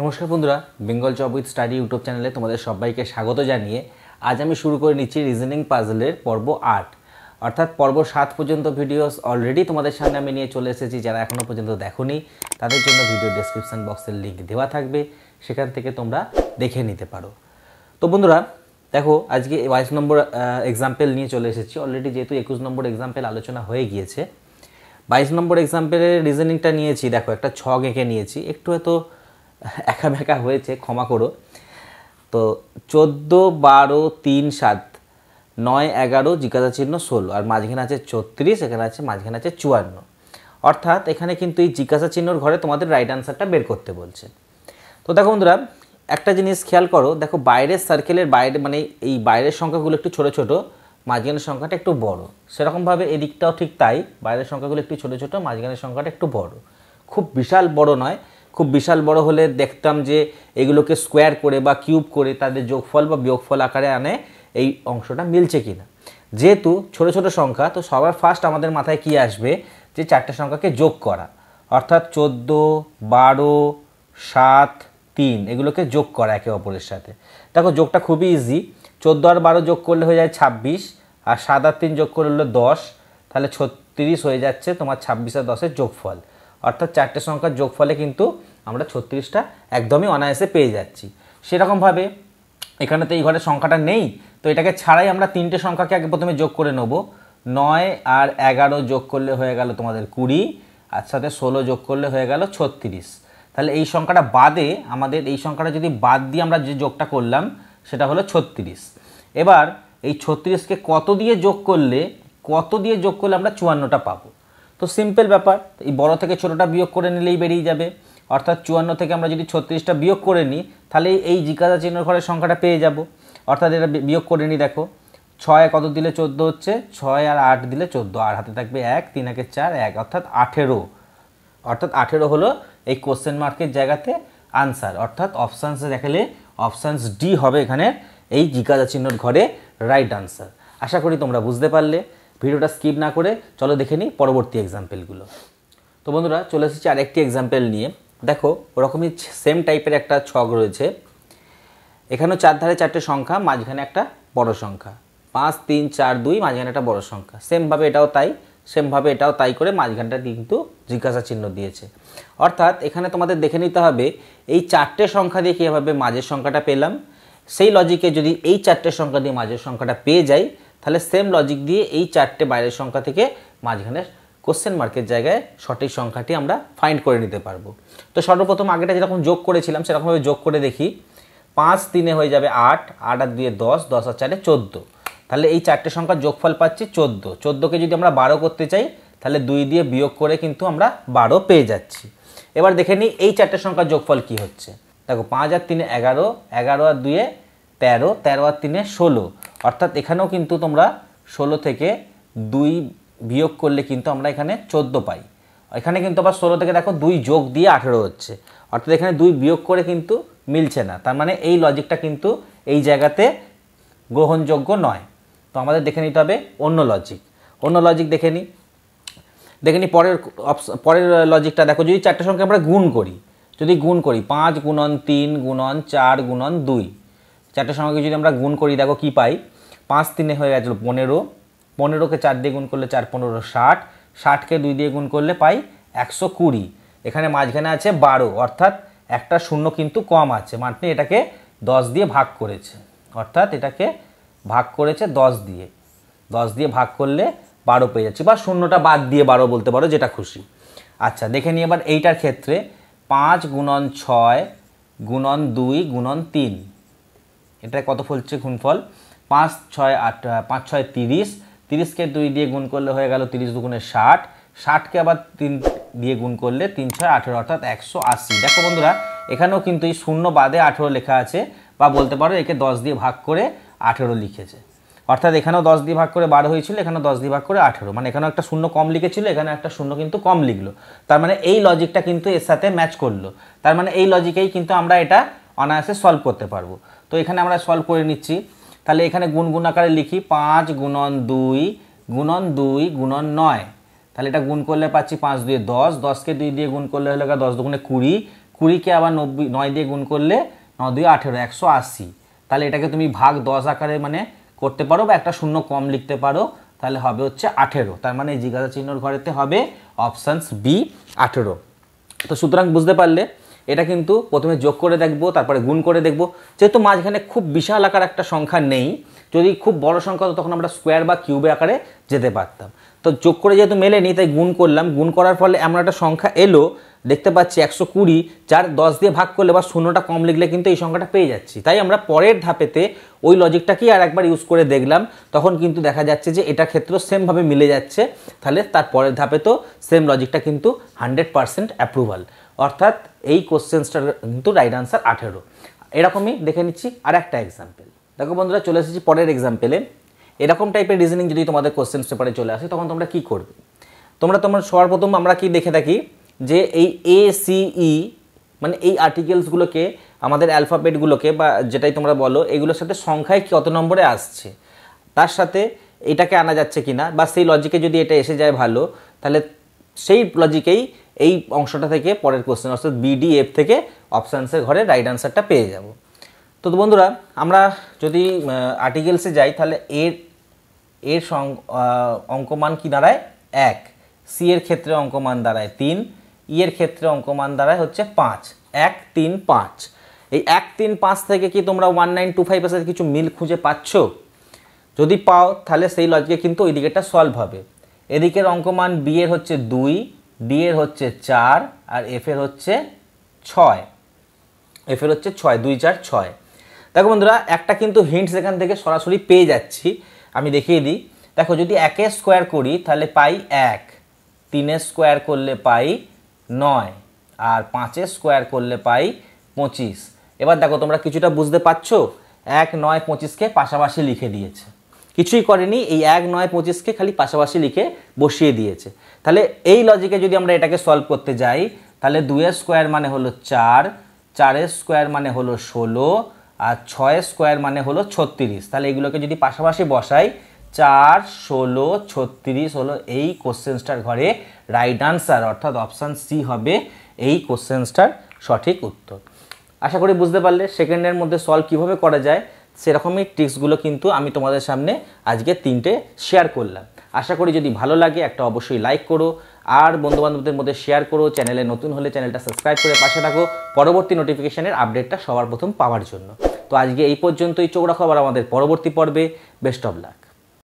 নমস্কার বন্ধুরা Bengal job with study YouTube চ্যানেলে তোমাদের সবাইকে স্বাগত জানিয়ে আজ আমি শুরু করে নিচ্ছি রিজনিং পাজলের পর্ব আট অর্থাৎ পর্ব সাত পর্যন্ত ভিডিওস অলরেডি তোমাদের সামনে আমি নিয়ে চলে এসেছি যারা এখনও পর্যন্ত দেখোনি তাদের জন্য ভিডিও ডিসক্রিপশান বক্সের লিঙ্ক দেওয়া থাকবে সেখান থেকে তোমরা দেখে নিতে পারো তো বন্ধুরা দেখো আজকে বাইশ নম্বর এক্সাম্পেল নিয়ে চলে এসেছি অলরেডি যেহেতু একুশ নম্বর এক্সাম্পেল আলোচনা হয়ে গিয়েছে বাইশ নম্বর এক্সাম্পেলের রিজনিংটা নিয়েছি দেখো একটা ছক এঁকে নিয়েছি একটু হয়তো একা বেঁকা হয়েছে ক্ষমা করো তো চোদ্দো বারো তিন সাত নয় এগারো জিজ্ঞাসা চিহ্ন ষোলো আর মাঝখানে আছে ছত্রিশ এখানে আছে মাঝখানে আছে চুয়ান্ন অর্থাৎ এখানে কিন্তু এই জিজ্ঞাসা চিহ্নর ঘরে তোমাদের রাইট আনসারটা বের করতে বলছে তো দেখো বন্ধুরা একটা জিনিস খেয়াল করো দেখো বাইরের সার্কেলের বাইরে মানে এই বাইরের সংখ্যাগুলো একটু ছোটো ছোটো মাঝখানের সংখ্যাটা একটু বড় সেরকমভাবে এদিকটাও ঠিক তাই বাইরের সংখ্যাগুলো একটু ছোটো ছোটো মাঝখানের সংখ্যাটা একটু বড় খুব বিশাল বড় নয় খুব বিশাল বড় হলে দেখতাম যে এগুলোকে স্কোয়ার করে বা কিউব করে তাদের যোগফল বা বিয়োগফল আকারে আনে এই অংশটা মিলছে কি না যেহেতু ছোট ছোট সংখ্যা তো সবার ফার্স্ট আমাদের মাথায় কি আসবে যে চারটে সংখ্যাকে যোগ করা অর্থাৎ চোদ্দো বারো সাত তিন এগুলোকে যোগ করা একে অপরের সাথে দেখো যোগটা খুবই ইজি চোদ্দো আর বারো যোগ করলে হয়ে যায় ছাব্বিশ আর সাত আর তিন যোগ করলে হলো দশ তাহলে ছত্রিশ হয়ে যাচ্ছে তোমার ছাব্বিশ আর দশের যোগফল অর্থাৎ চারটে সংখ্যার যোগফলে কিন্তু আমরা ছত্রিশটা একদমই অনায়াসে পেয়ে যাচ্ছি সেরকমভাবে এখানে তো এই ঘরের সংখ্যাটা নেই তো এটাকে ছাড়াই আমরা তিনটে সংখ্যাকে আগে প্রথমে যোগ করে নেব নয় আর এগারো যোগ করলে হয়ে গেল তোমাদের কুড়ি আর সাথে ষোলো যোগ করলে হয়ে গেল ছত্রিশ তাহলে এই সংখ্যাটা বাদে আমাদের এই সংখ্যাটা যদি বাদ দিয়ে আমরা যে যোগটা করলাম সেটা হলো ছত্রিশ এবার এই ছত্রিশকে কত দিয়ে যোগ করলে কত দিয়ে যোগ করলে আমরা চুয়ান্নটা পাবো তো সিম্পল ব্যাপার এই বড় থেকে ছোটোটা বিয়োগ করে নিলেই বেরিয়ে যাবে অর্থাৎ চুয়ান্ন থেকে আমরা যদি ছত্রিশটা বিয়োগ করে নিই তাহলে এই জিজ্ঞাসা চিহ্ন ঘরের সংখ্যাটা পেয়ে যাব অর্থাৎ এটা বিয়োগ করে নিই দেখো ছয় কত দিলে চোদ্দো হচ্ছে ছয় আর আট দিলে চোদ্দো আর হাতে থাকবে এক তিন একের চার এক অর্থাৎ আঠেরো অর্থাৎ আঠেরো হলো এই কোশ্চেন মার্কের জায়গাতে আনসার অর্থাৎ অপশানসে দেখালে অপশানস ডি হবে এখানে এই জিজ্ঞাসা চিহ্নর ঘরে রাইট আনসার আশা করি তোমরা বুঝতে পারলে ভিডিওটা স্কিপ না করে চলো দেখে নিই পরবর্তী এক্সাম্পেলগুলো তো বন্ধুরা চলে এসেছি আরেকটি এক্সাম্পেল নিয়ে দেখো ওরকমই সেম টাইপের একটা ছক রয়েছে এখানেও চার ধারে চারটে সংখ্যা মাঝখানে একটা বড় সংখ্যা পাঁচ তিন চার দুই মাঝখানে একটা বড় সংখ্যা সেমভাবে এটাও তাই সেমভাবে এটাও তাই করে মাঝখানটা কিন্তু জিজ্ঞাসা চিহ্ন দিয়েছে অর্থাৎ এখানে তোমাদের দেখে নিতে হবে এই চারটে সংখ্যা দিয়ে কীভাবে মাঝের সংখ্যাটা পেলাম সেই লজিকে যদি এই চারটে সংখ্যা দিয়ে মাঝের সংখ্যাটা পেয়ে যাই তাহলে সেম লজিক দিয়ে এই চারটে বাইরের সংখ্যা থেকে মাঝখানে কোশ্চেন মার্কের জায়গায় সঠিক সংখ্যাটি আমরা ফাইন্ড করে নিতে পারবো তো সর্বপ্রথম আগেটা যেরকম যোগ করেছিলাম সেরকমভাবে যোগ করে দেখি পাঁচ তিনে হয়ে যাবে আট আট আর দুয়ে দশ দশ আর চারে চোদ্দ তাহলে এই চারটে সংখ্যার যোগফল পাচ্ছি চোদ্দো চোদ্দোকে যদি আমরা বারো করতে চাই তাহলে দুই দিয়ে বিয়োগ করে কিন্তু আমরা বারো পেয়ে যাচ্ছি এবার দেখে নিই এই চারটে সংখ্যার যোগফল কি হচ্ছে দেখো পাঁচ আর তিনে এগারো এগারো আর দুয়ে তেরো তেরো আর তিনে ষোলো অর্থাৎ এখানেও কিন্তু তোমরা ষোলো থেকে দুই বিয়োগ করলে কিন্তু আমরা এখানে চোদ্দো পাই এখানে কিন্তু আবার ষোলো থেকে দেখো দুই যোগ দিয়ে আঠেরো হচ্ছে অর্থাৎ এখানে দুই বিয়োগ করে কিন্তু মিলছে না তার মানে এই লজিকটা কিন্তু এই জায়গাতে গ্রহণযোগ্য নয় তো আমাদের দেখে নিতে হবে অন্য লজিক অন্য লজিক দেখে নিই দেখে নিই পরের পরের লজিকটা দেখো যদি চারটে সংখ্যা আমরা গুণ করি যদি গুণ করি পাঁচ গুণন তিন গুণন চার গুণন দুই চারটে সংখ্যাকে যদি আমরা গুণ করি দেখো কি পাই পাঁচ তিনে হয়ে গেছিলো পনেরো পনেরোকে চার দিয়ে গুণ করলে চার পনেরো ষাট ষাটকে দুই দিয়ে গুণ করলে পাই একশো কুড়ি এখানে মাঝখানে আছে বারো অর্থাৎ একটা শূন্য কিন্তু কম আছে মানে এটাকে দশ দিয়ে ভাগ করেছে অর্থাৎ এটাকে ভাগ করেছে দশ দিয়ে দশ দিয়ে ভাগ করলে বারো পেয়ে যাচ্ছি বা শূন্যটা বাদ দিয়ে বারো বলতে পারো যেটা খুশি আচ্ছা দেখে নিই এবার এইটার ক্ষেত্রে পাঁচ গুণন ছয় গুণন দুই গুণন তিন এটা কত ফলছে গুণফল পাঁচ ছয় আট পাঁচ ছয় তিরিশ তিরিশকে দুই দিয়ে গুণ করলে হয়ে গেল তিরিশ দুগুণে ষাট ষাটকে আবার তিন দিয়ে গুণ করলে তিন ছয় আঠেরো অর্থাৎ একশো আশি দেখো বন্ধুরা এখানেও কিন্তু এই শূন্য বাদে আঠেরো লেখা আছে বা বলতে পারো একে দশ দিয়ে ভাগ করে আঠেরো লিখেছে অর্থাৎ এখানেও দশ দিয়ে ভাগ করে বারো হয়েছিল এখানেও দশ দিয়ে ভাগ করে আঠেরো মানে এখানেও একটা শূন্য কম লিখেছিল এখানে একটা শূন্য কিন্তু কম লিখলো তার মানে এই লজিকটা কিন্তু এর সাথে ম্যাচ করলো তার মানে এই লজিকেই কিন্তু আমরা এটা অনায়াসে সলভ করতে পারবো তো এখানে আমরা সলভ করে নিচ্ছি তাহলে এখানে গুণ গুণ আকারে লিখি পাঁচ গুণন দুই গুণন দুই গুণন নয় তাহলে এটা গুণ করলে পাচ্ছি পাঁচ দুয়ে দশ দশকে দুই দিয়ে গুণ করলে হলে দশ দুগুণে কুড়ি কুড়িকে আবার নব্বই নয় দিয়ে গুণ করলে নয় দুই আঠেরো একশো আশি তাহলে এটাকে তুমি ভাগ দশ আকারে মানে করতে পারো বা একটা শূন্য কম লিখতে পারো তাহলে হবে হচ্ছে আঠেরো তার মানে জিজ্ঞাসা চিহ্ন ঘরেতে হবে অপশানস বি আঠেরো তো সুতরাং বুঝতে পারলে এটা কিন্তু প্রথমে যোগ করে দেখব তারপরে গুণ করে দেখব যেহেতু মাঝখানে খুব বিশাল আকার একটা সংখ্যা নেই যদি খুব বড় সংখ্যা তখন আমরা স্কোয়ার বা কিউবের আকারে যেতে পারতাম তো যোগ করে যেহেতু মেলেনি তাই গুণ করলাম গুণ করার ফলে এমন একটা সংখ্যা এলো দেখতে পাচ্ছি একশো কুড়ি যার দশ দিয়ে ভাগ করলে বা শূন্যটা কম লিখলে কিন্তু এই সংখ্যাটা পেয়ে যাচ্ছি তাই আমরা পরের ধাপেতে ওই লজিকটাকেই আর একবার ইউজ করে দেখলাম তখন কিন্তু দেখা যাচ্ছে যে এটা ক্ষেত্রেও সেমভাবে মিলে যাচ্ছে তাহলে তার পরের ধাপে তো সেম লজিকটা কিন্তু হান্ড্রেড পারসেন্ট অ্যাপ্রুভাল অর্থাৎ এই কোশ্চেন্সটার কিন্তু রাইট আনসার আঠেরো এরকমই দেখে নিচ্ছি আর একটা এক্সাম্পল দেখো বন্ধুরা চলে এসেছি পরের এক্সাম্পলে এরকম টাইপের রিজনিং যদি তোমাদের কোশ্চেন্স পেপারে চলে আসে তখন তোমরা কি করবে তোমরা তোমার সর্বপ্রথম আমরা কি দেখে থাকি যে এই এ সিই e, মানে এই আর্টিকেলসগুলোকে আমাদের অ্যালফাবেটগুলোকে বা যেটাই তোমরা বলো এগুলোর সাথে সংখ্যায় কত নম্বরে আসছে তার সাথে এটাকে আনা যাচ্ছে কি না বা সেই লজিকে যদি এটা এসে যায় ভালো তাহলে সেই লজিকেই এই অংশটা থেকে পরের কোশ্চেন অর্থাৎ বিডিএফ থেকে অপশানসের ঘরে রাইট আনসারটা পেয়ে যাব তো বন্ধুরা আমরা যদি আর্টিকেলসে যাই তাহলে এর এর অঙ্কমান কি দাঁড়ায় এক সি এর ক্ষেত্রে অঙ্কমান দাঁড়ায় তিন ই e এর ক্ষেত্রে অঙ্কমান দাঁড়ায় হচ্ছে পাঁচ এক তিন পাঁচ এই এক তিন পাঁচ থেকে কি তোমরা ওয়ান নাইন টু ফাইভ সাথে কিছু মিল খুঁজে পাচ্ছ যদি পাও তাহলে সেই লজিকে কিন্তু ওই সলভ হবে এদিকের অঙ্কমান বি এর হচ্ছে দুই ডি এর হচ্ছে চার আর এফ এর হচ্ছে ছয় এফ এর হচ্ছে ছয় দুই চার ছয় দেখো বন্ধুরা একটা কিন্তু হিন্টস এখান থেকে সরাসরি পেয়ে যাচ্ছি আমি দেখিয়ে দিই দেখো যদি একে স্কোয়ার করি তাহলে পাই এক তিনে স্কোয়ার করলে পাই নয় আর পাঁচে স্কোয়ার করলে পাই পঁচিশ এবার দেখো তোমরা কিছুটা বুঝতে পারছো এক নয় পঁচিশকে পাশাপাশি লিখে দিয়েছে কিছুই করেনি এই এক নয় পঁচিশকে খালি পাশাপাশি লিখে বসিয়ে দিয়েছে তাহলে এই লজিকে যদি আমরা এটাকে সলভ করতে যাই তাহলে দুয়ের স্কোয়ার মানে হলো চার চারের স্কোয়ার মানে হলো ষোলো আর ছয়ের স্কোয়ার মানে হলো ছত্রিশ তাহলে এগুলোকে যদি পাশাপাশি বসাই চার ষোলো ছত্রিশ হলো এই কোশ্চেন্সটার ঘরে রাইট আনসার অর্থাৎ অপশান সি হবে এই কোশ্চেন্সটার সঠিক উত্তর আশা করি বুঝতে পারলে সেকেন্ডের মধ্যে সলভ কীভাবে করা যায় সেরকমই ট্রিক্সগুলো কিন্তু আমি তোমাদের সামনে আজকে তিনটে শেয়ার করলাম আশা করি যদি ভালো লাগে একটা অবশ্যই লাইক করো আর বন্ধুবান্ধবদের মধ্যে শেয়ার করো চ্যানেলে নতুন হলে চ্যানেলটা সাবস্ক্রাইব করে পাশে থাকো পরবর্তী নোটিফিকেশানের আপডেটটা সবার প্রথম পাওয়ার জন্য তো আজকে এই পর্যন্তই চোখ রাখো আবার আমাদের পরবর্তী পর্বে বেস্ট অফ লাক